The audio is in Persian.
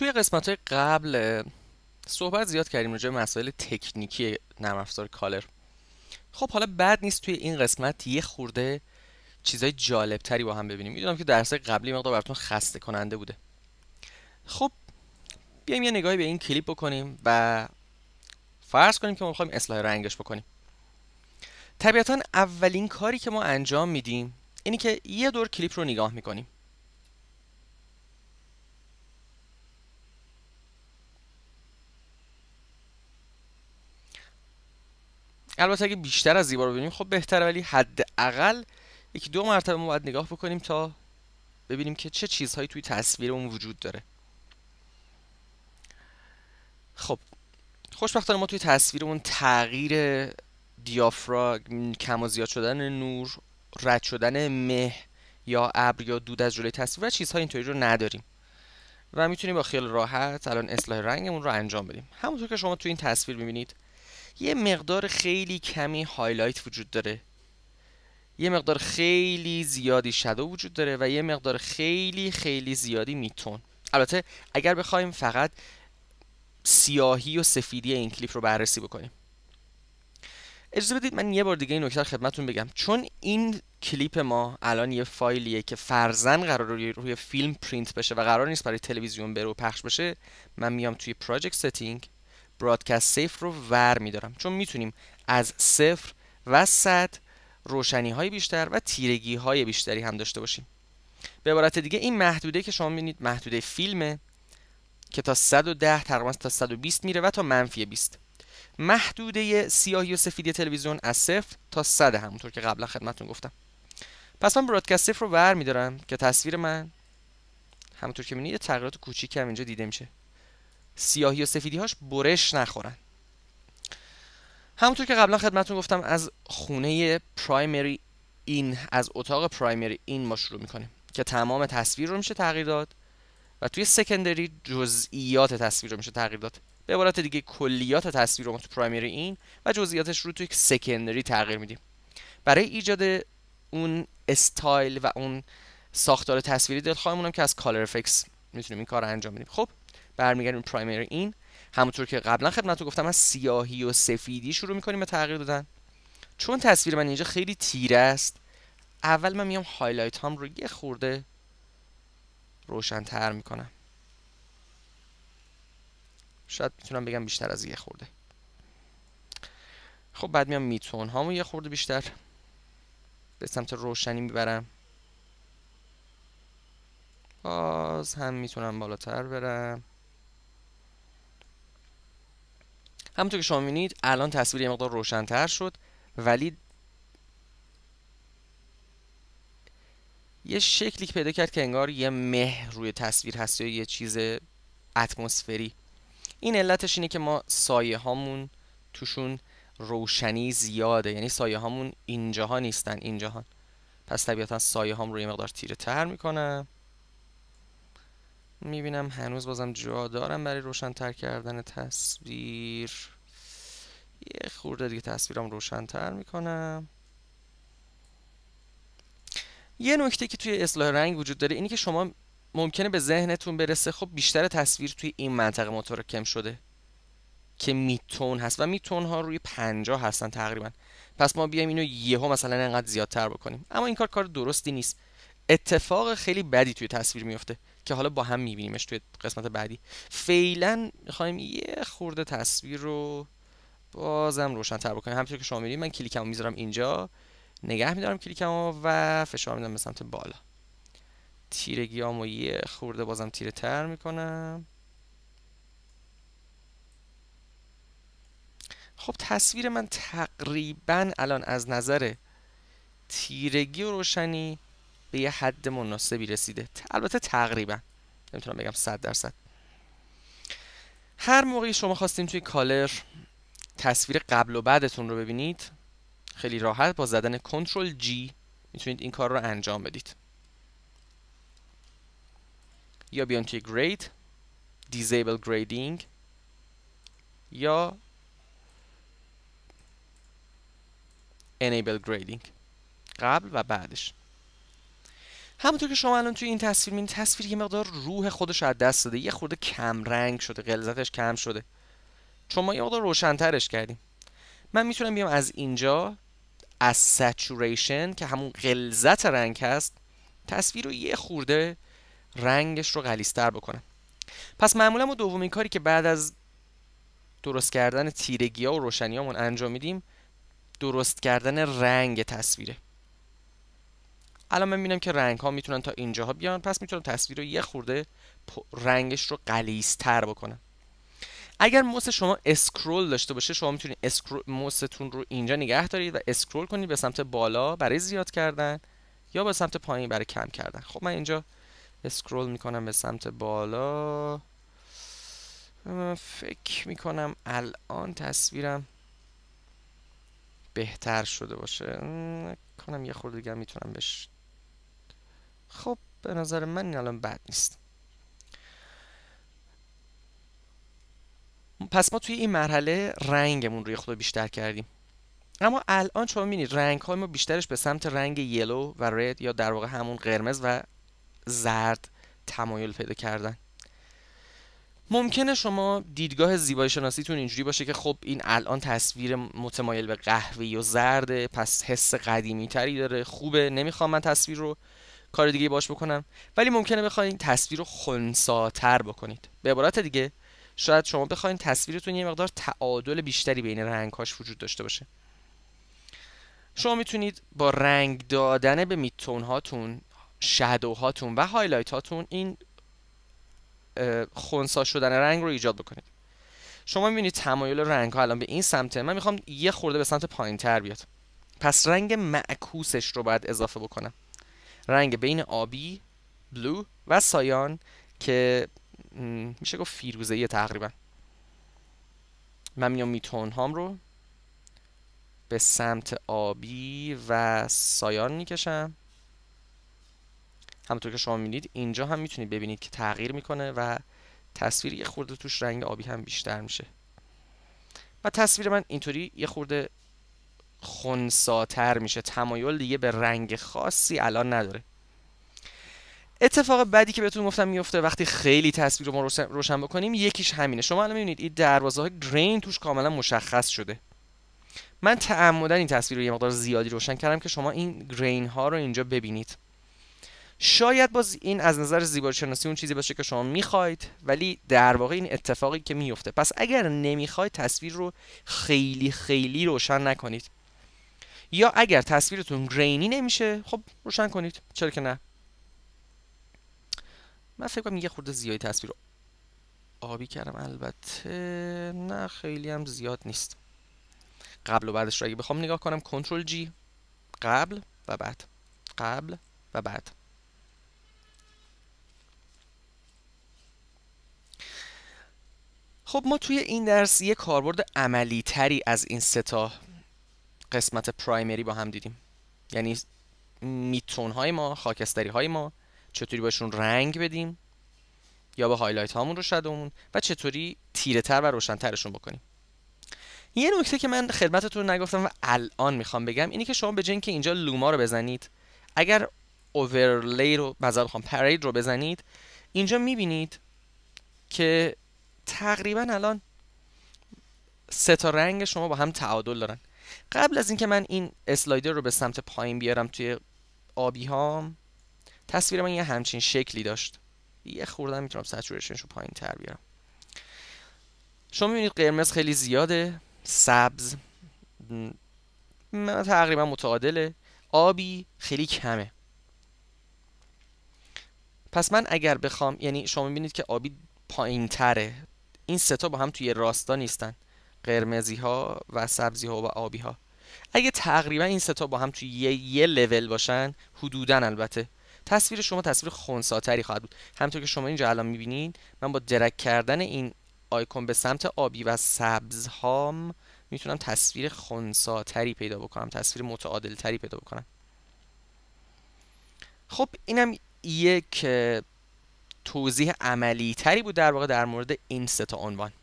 توی قسمت های قبل صحبت زیاد کردیم راجع مسائل تکنیکی نرم افزار کالر خب حالا بد نیست توی این قسمت یه خورده چیزای جالب تری با هم ببینیم میدونم که درس قبلی مقدار براتون خسته کننده بوده خب بیایم یه نگاهی به این کلیپ بکنیم و فرض کنیم که ما میخوایم اصلاح رنگش بکنیم طبیعتا اولین کاری که ما انجام میدیم اینی که یه دور کلیپ رو نگاه میکنیم البته اگه بیشتر از زیبا رو ببینیم خب بهتره ولی حداقل یکی دو مرتبه ما باید نگاه بکنیم تا ببینیم که چه چیزهایی توی تصویرمون وجود داره خب خوشبختانه ما توی تصویرمون تغییر دیافراگم کم و زیاد شدن نور رد شدن مه یا ابر یا دود از جلوی تصویر و چیزهای اینطوری رو نداریم و میتونیم با خیال راحت الان اصلاح رنگمون رو انجام بدیم همونطور که شما توی این تصویر میبینید یه مقدار خیلی کمی هایلایت وجود داره یه مقدار خیلی زیادی شدو وجود داره و یه مقدار خیلی خیلی زیادی میتون البته اگر بخوایم فقط سیاهی و سفیدی این کلیپ رو بررسی بکنیم اجازه بدید من یه بار دیگه این نکته خدمتون بگم چون این کلیپ ما الان یه فایلیه که فرزن قرار روی, روی فیلم پرینت بشه و قرار نیست برای تلویزیون بره و پخش بشه من میام توی پراجکت ستینگ برادکست صفر رو ور میدارم چون میتونیم از صفر و صد روشنی های بیشتر و تیرگی های بیشتری هم داشته باشیم به عبارت دیگه این محدوده که شما میبینید محدوده فیلمه که تا 110 تقریبا تا 120 میره و تا منفی 20 محدوده سیاهی و سفیدی تلویزیون از صفر تا 100 همونطور که قبلا خدمتتون گفتم پس من برادکست صفر رو ور میدارم که تصویر من همونطور که میبینید یه تغییرات کوچیک هم اینجا دیده میشه سیاهی و سفیدی هاش برش نخورن همونطور که قبلا خدمتون گفتم از خونه پرایمری این از اتاق پرایمری این ما شروع میکنیم که تمام تصویر رو میشه تغییر داد و توی سکندری جزئیات تصویر رو میشه تغییر داد به عبارت دیگه کلیات تصویر رو ما تو پرایمری این و جزئیاتش رو توی سکندری تغییر میدیم برای ایجاد اون استایل و اون ساختار تصویری دلخواهمون که از کالر افکس میتونیم این کار رو انجام بدیم خب برمیگردیم پرایمری این همونطور که قبلا خدمتتون گفتم از سیاهی و سفیدی شروع میکنیم به تغییر دادن چون تصویر من اینجا خیلی تیره است اول من میام هایلایت هام رو یه خورده روشنتر میکنم شاید میتونم بگم بیشتر از یه خورده خب بعد میام میتون هامو یه خورده بیشتر به سمت روشنی میبرم باز هم میتونم بالاتر برم همونطور که شما میبینید الان تصویر یه مقدار روشنتر شد ولی یه شکلی که پیدا کرد که انگار یه مه روی تصویر هست یا یه چیز اتمسفری این علتش اینه که ما سایه هامون توشون روشنی زیاده یعنی سایه هامون اینجاها نیستن اینجاها پس طبیعتا سایه هام روی مقدار تیره تر میکنم میبینم هنوز بازم جا دارم برای روشنتر کردن تصویر یه خورده دیگه تصویرم روشنتر میکنم یه نکته که توی اصلاح رنگ وجود داره اینی که شما ممکنه به ذهنتون برسه خب بیشتر تصویر توی این منطقه متراکم شده که میتون هست و میتون ها روی پنجا هستن تقریبا پس ما بیایم اینو یهو مثلا انقدر زیادتر بکنیم اما این کار کار درستی نیست اتفاق خیلی بدی توی تصویر میفته که حالا با هم میبینیمش توی قسمت بعدی فعلا میخوایم یه خورده تصویر رو بازم تر بکنیم همطور که شما میبینید من کلیکمو میذارم اینجا نگه میدارم کلیکمو و فشار میدم به سمت بالا تیرگیامو یه خورده بازم تیره تر میکنم خب تصویر من تقریبا الان از نظر تیرگی و روشنی به یه حد مناسبی رسیده البته تقریبا نمیتونم بگم 100 درصد هر موقعی شما خواستیم توی کالر تصویر قبل و بعدتون رو ببینید خیلی راحت با زدن کنترل جی میتونید این کار رو انجام بدید یا بیان توی گرید دیزیبل گریدینگ یا enable grading قبل و بعدش همونطور که شما الان توی این تصویر این تصویر یه مقدار روح خودش از دست داده یه خورده کم رنگ شده غلظتش کم شده چون ما یه مقدار روشنترش کردیم من میتونم بیام از اینجا از سچوریشن که همون غلظت رنگ هست تصویر رو یه خورده رنگش رو غلیستر بکنم پس معمولا ما دومین کاری که بعد از درست کردن تیرگی ها و روشنی انجام میدیم درست کردن رنگ تصویره الان من میبینم که رنگ ها میتونن تا اینجاها بیان پس میتونم تصویر رو یه خورده رنگش رو قلیستر بکنم اگر موس شما اسکرول داشته باشه شما میتونید اسکرول موستون رو اینجا نگه دارید و اسکرول کنید به سمت بالا برای زیاد کردن یا به سمت پایین برای کم کردن خب من اینجا اسکرول میکنم به سمت بالا فکر میکنم الان تصویرم بهتر شده باشه کنم یه خورده دیگه میتونم بهش خب به نظر من این الان بد نیست پس ما توی این مرحله رنگمون روی خود بیشتر کردیم اما الان شما میبینید رنگ های ما بیشترش به سمت رنگ یلو و رد یا در واقع همون قرمز و زرد تمایل پیدا کردن ممکنه شما دیدگاه زیبایی شناسیتون اینجوری باشه که خب این الان تصویر متمایل به قهوه‌ای و زرده پس حس قدیمی تری داره خوبه نمیخوام من تصویر رو کار دیگه باش بکنم ولی ممکنه بخواین تصویر رو خنساتر بکنید به عبارت دیگه شاید شما بخواین تصویرتون یه مقدار تعادل بیشتری بین رنگهاش وجود داشته باشه شما میتونید با رنگ دادن به میتون هاتون شدو هاتون و هایلایت هاتون این خونسا شدن رنگ رو ایجاد بکنید شما میبینید تمایل رنگ ها الان به این سمته من میخوام یه خورده به سمت پایین تر بیاد پس رنگ معکوسش رو باید اضافه بکنم رنگ بین آبی بلو و سایان که میشه گفت فیروزه تقریبا من میام میتون هام رو به سمت آبی و سایان میکشم همونطور که شما میدید اینجا هم میتونید ببینید که تغییر میکنه و تصویر یه خورده توش رنگ آبی هم بیشتر میشه و تصویر من اینطوری یه خورده خونساتر میشه تمایل دیگه به رنگ خاصی الان نداره اتفاق بعدی که بهتون گفتم میفته وقتی خیلی تصویر رو ما روشن بکنیم یکیش همینه شما الان میبینید این دروازه های گرین توش کاملا مشخص شده من تعمدن این تصویر رو یه مقدار زیادی روشن کردم که شما این گرین ها رو اینجا ببینید شاید باز این از نظر زیبایی شناسی اون چیزی باشه که شما میخواید ولی در واقع این اتفاقی که میفته پس اگر نمیخواید تصویر رو خیلی خیلی روشن نکنید یا اگر تصویرتون گرینی نمیشه خب روشن کنید چرا که نه من فکر کنم یه خورده زیادی تصویر آبی کردم البته نه خیلی هم زیاد نیست قبل و بعدش رو اگه بخوام نگاه کنم کنترل جی قبل و بعد قبل و بعد خب ما توی این درس یه کاربرد عملی تری از این ستا قسمت پرایمری با هم دیدیم یعنی میتون های ما خاکستری های ما چطوری باشون رنگ بدیم یا به هایلایت هامون رو شدومون و چطوری تیره تر و روشنترشون بکنیم یه نکته که من خدمتتون نگفتم و الان میخوام بگم اینی که شما به جنگ که اینجا لوما رو بزنید اگر اوورلی رو مثلا بخوام پرید رو بزنید اینجا میبینید که تقریبا الان سه تا رنگ شما با هم تعادل دارن قبل از اینکه من این اسلایدر رو به سمت پایین بیارم توی آبی ها تصویر من یه همچین شکلی داشت یه خوردم میتونم سچورشنش رو پایین تر بیارم شما میبینید قرمز خیلی زیاده سبز من تقریبا متعادله آبی خیلی کمه پس من اگر بخوام یعنی شما میبینید که آبی پایین تره این ستا با هم توی راستا نیستن قرمزی ها و سبزی ها و آبی ها اگه تقریبا این ستا با هم توی یه, یه لول باشن حدودا البته تصویر شما تصویر خونساتری خواهد بود همطور که شما اینجا الان میبینید من با درک کردن این آیکون به سمت آبی و سبز هام میتونم تصویر خونساتری پیدا بکنم تصویر متعادل تری پیدا بکنم خب اینم یک توضیح عملی تری بود در واقع در مورد این ستا عنوان